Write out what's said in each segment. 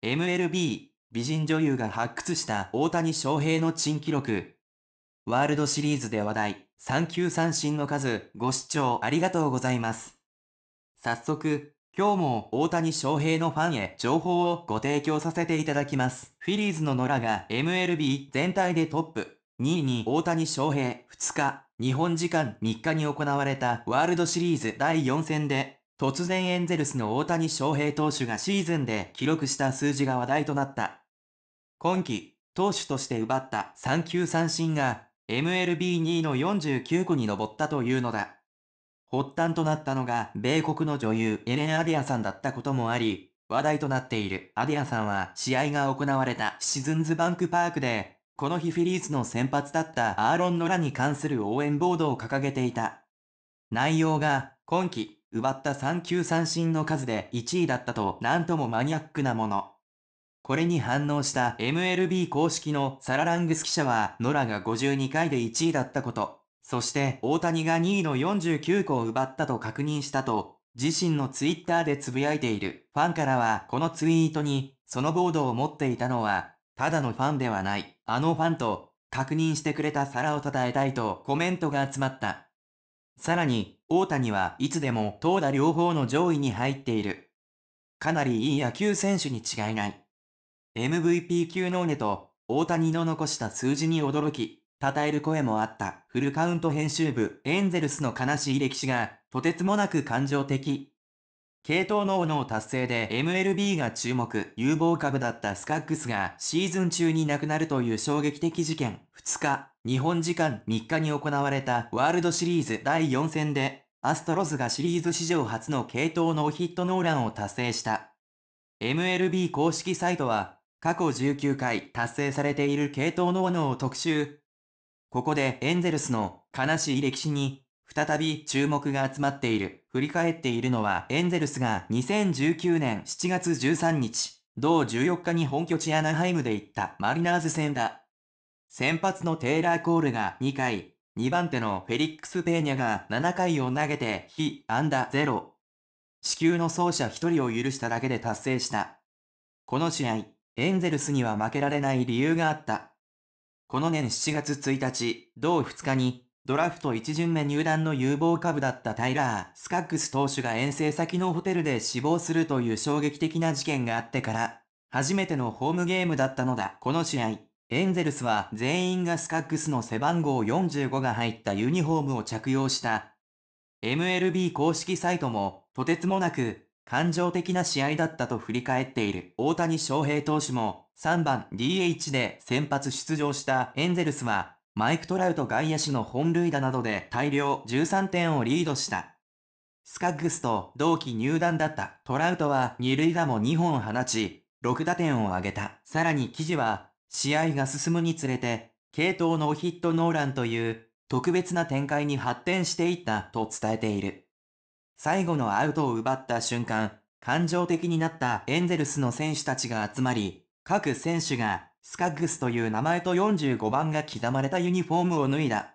MLB 美人女優が発掘した大谷翔平の珍記録。ワールドシリーズで話題、3球三振の数、ご視聴ありがとうございます。早速、今日も大谷翔平のファンへ情報をご提供させていただきます。フィリーズの野良が MLB 全体でトップ。2位に大谷翔平2日、日本時間3日に行われたワールドシリーズ第4戦で突然エンゼルスの大谷翔平投手がシーズンで記録した数字が話題となった。今季、投手として奪った3球三振が MLB2 位の49個に上ったというのだ。発端となったのが米国の女優エレン・アディアさんだったこともあり、話題となっているアディアさんは試合が行われたシズンズバンクパークで、この日フィリーズの先発だったアーロン・ノラに関する応援ボードを掲げていた。内容が今季奪った3球三振の数で1位だったとなんともマニアックなもの。これに反応した MLB 公式のサララングス記者は、ノラが52回で1位だったこと、そして大谷が2位の49個を奪ったと確認したと、自身のツイッターでつぶやいている。ファンからは、このツイートに、そのボードを持っていたのは、ただのファンではない、あのファンと、確認してくれた皿を称えたいとコメントが集まった。さらに、大谷はいつでも投打両方の上位に入っている。かなりいい野球選手に違いない。MVP 級のねと、大谷の残した数字に驚き、称える声もあったフルカウント編集部エンゼルスの悲しい歴史が、とてつもなく感情的系統脳の達成で MLB が注目、有望株だったスカックスがシーズン中に亡くなるという衝撃的事件。2日、日本時間3日に行われたワールドシリーズ第4戦で、アストロズがシリーズ史上初の系統ノーヒットノーランを達成した。MLB 公式サイトは、過去19回達成されている系統ノーノを特集。ここでエンゼルスの悲しい歴史に再び注目が集まっている。振り返っているのは、エンゼルスが2019年7月13日、同14日に本拠地アナハイムで行ったマリナーズ戦だ。先発のテイラー・コールが2回、2番手のフェリックス・ペーニャが7回を投げて、非アンーゼロ。死球の走者1人を許しただけで達成した。この試合、エンゼルスには負けられない理由があった。この年7月1日、同2日にドラフト1巡目入団の有望株だったタイラー・スカックス投手が遠征先のホテルで死亡するという衝撃的な事件があってから、初めてのホームゲームだったのだ。この試合、エンゼルスは全員がスカックスの背番号45が入ったユニフォームを着用した。MLB 公式サイトも、とてつもなく、感情的な試合だったと振り返っている大谷翔平投手も3番 DH で先発出場したエンゼルスはマイク・トラウト外野手の本塁打などで大量13点をリードした。スカッグスと同期入団だったトラウトは二塁打も2本放ち、6打点を挙げた。さらに記事は、試合が進むにつれて、系統ノーヒットノーランという特別な展開に発展していったと伝えている。最後のアウトを奪った瞬間、感情的になったエンゼルスの選手たちが集まり、各選手がスカッグスという名前と45番が刻まれたユニフォームを脱いだ。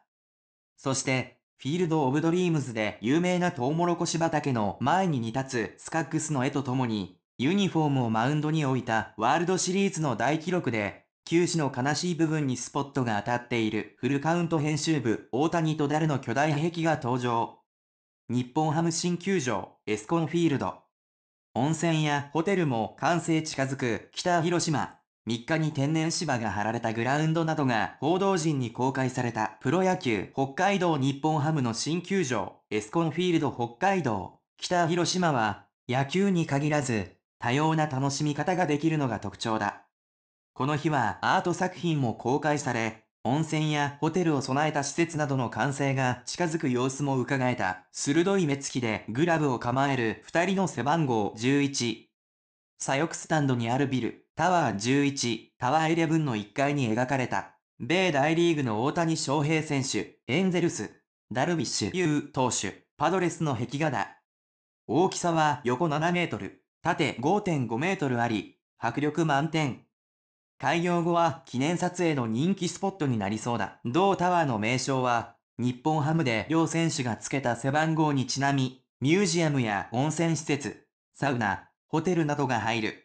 そして、フィールド・オブ・ドリームズで有名なトウモロコシ畑の前に煮立つスカッグスの絵とともに、ユニフォームをマウンドに置いたワールドシリーズの大記録で、球史の悲しい部分にスポットが当たっているフルカウント編集部大谷とダルの巨大兵器が登場。日本ハム新球場エスコンフィールド。温泉やホテルも完成近づく北広島。3日に天然芝が張られたグラウンドなどが報道陣に公開されたプロ野球北海道日本ハムの新球場エスコンフィールド北海道北広島は野球に限らず多様な楽しみ方ができるのが特徴だ。この日はアート作品も公開され、温泉やホテルを備えた施設などの完成が近づく様子も伺えた、鋭い目つきでグラブを構える2人の背番号11。左翼スタンドにあるビル、タワー11、タワー11の1階に描かれた、米大リーグの大谷翔平選手、エンゼルス、ダルビッシュ有投手、パドレスの壁画だ。大きさは横7メートル、縦5.5メートルあり、迫力満点。開業後は記念撮影の人気スポットになりそうだ。同タワーの名称は、日本ハムで両選手が付けた背番号にちなみ、ミュージアムや温泉施設、サウナ、ホテルなどが入る。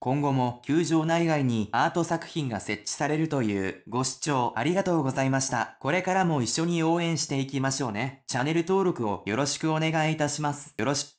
今後も球場内外にアート作品が設置されるというご視聴ありがとうございました。これからも一緒に応援していきましょうね。チャンネル登録をよろしくお願いいたします。よろしく。